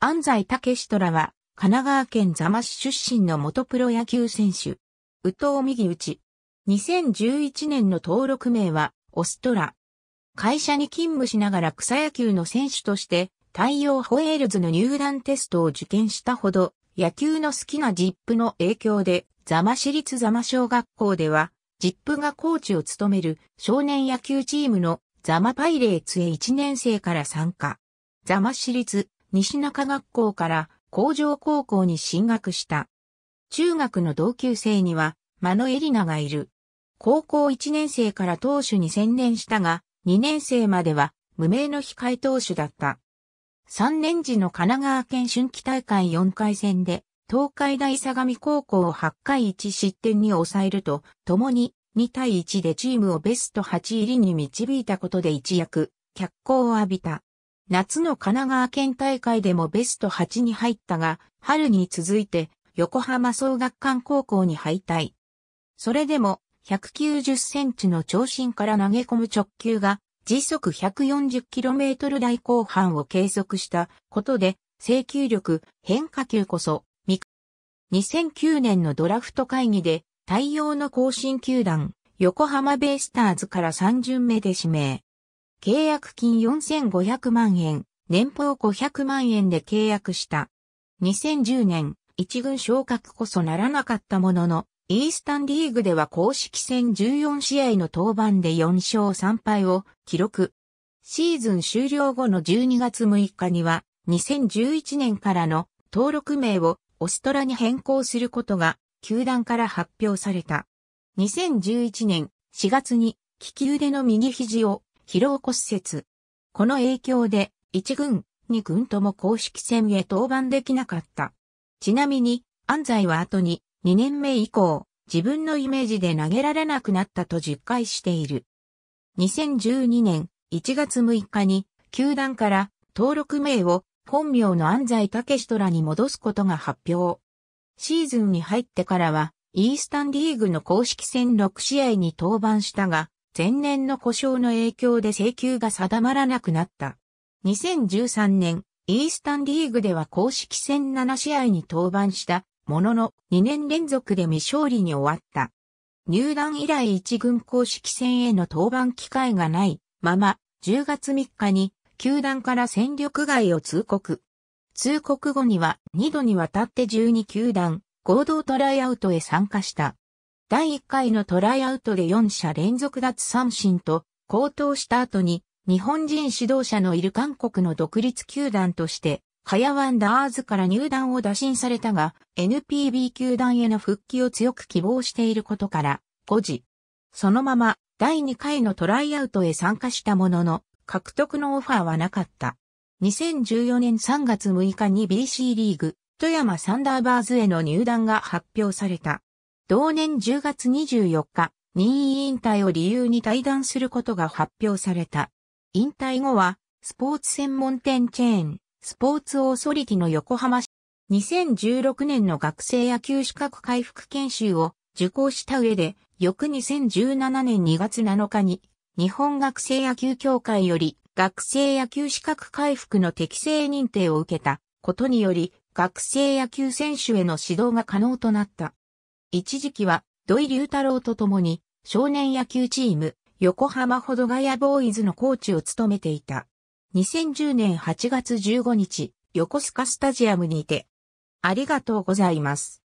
安西武史虎は、神奈川県座間市出身の元プロ野球選手。宇藤右内。2011年の登録名は、オストラ。会社に勤務しながら草野球の選手として、太陽ホエールズの入団テストを受験したほど、野球の好きなジップの影響で、座間市立座間小学校では、ジップがコーチを務める少年野球チームの座間パイレーツへ1年生から参加。座間市立西中学校から工場高校に進学した。中学の同級生には、間野エリナがいる。高校1年生から投手に専念したが、2年生までは無名の控え投手だった。3年時の神奈川県春季大会4回戦で、東海大相模高校を8回1失点に抑えると、共に2対1でチームをベスト8入りに導いたことで一躍、脚光を浴びた。夏の神奈川県大会でもベスト8に入ったが、春に続いて横浜総学館高校に敗退。それでも190センチの長身から投げ込む直球が時速1 4 0トル台後半を計測したことで、制球力、変化球こそ、2009年のドラフト会議で、対応の更新球団、横浜ベイスターズから3巡目で指名。契約金4500万円、年俸500万円で契約した。2010年、一軍昇格こそならなかったものの、イースタンリーグでは公式戦14試合の登板で4勝3敗を記録。シーズン終了後の12月6日には、2011年からの登録名をオストラに変更することが球団から発表された。2011年4月に利き腕の右肘を疲労骨折。この影響で、1軍、2軍とも公式戦へ登板できなかった。ちなみに、安西は後に、2年目以降、自分のイメージで投げられなくなったと実感している。2012年1月6日に、球団から登録名を本名の安西武史虎に戻すことが発表。シーズンに入ってからは、イースタンリーグの公式戦6試合に登板したが、前年の故障の影響で請求が定まらなくなった。2013年、イースタンリーグでは公式戦7試合に登板したものの2年連続で未勝利に終わった。入団以来一軍公式戦への登板機会がないまま10月3日に球団から戦力外を通告。通告後には2度にわたって12球団合同トライアウトへ参加した。第1回のトライアウトで4者連続脱三振と、高騰した後に、日本人指導者のいる韓国の独立球団として、ハヤワンダーズから入団を打診されたが、NPB 球団への復帰を強く希望していることから、5時。そのまま、第2回のトライアウトへ参加したものの、獲得のオファーはなかった。2014年3月6日に BC リーグ、富山サンダーバーズへの入団が発表された。同年10月24日、任意引退を理由に退団することが発表された。引退後は、スポーツ専門店チェーン、スポーツオーソリティの横浜市、2016年の学生野球資格回復研修を受講した上で、翌2017年2月7日に、日本学生野球協会より学生野球資格回復の適正認定を受けたことにより、学生野球選手への指導が可能となった。一時期は土井隆太郎と共に少年野球チーム横浜ほどがやボーイズのコーチを務めていた。2010年8月15日、横須賀スタジアムにて。ありがとうございます。